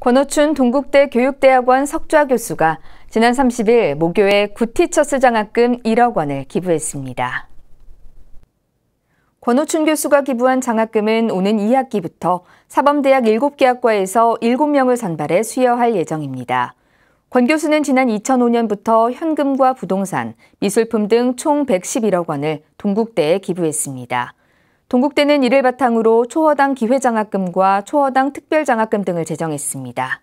권호춘 동국대 교육대학원 석좌 교수가 지난 30일 모교에 구티처스 장학금 1억 원을 기부했습니다. 권호춘 교수가 기부한 장학금은 오는 2학기부터 사범대학 7개 학과에서 7명을 선발해 수여할 예정입니다. 권 교수는 지난 2005년부터 현금과 부동산, 미술품 등 총 111억 원을 동국대에 기부했습니다. 동국대는 이를 바탕으로 초어당 기회장학금과 초어당 특별장학금 등을 제정했습니다.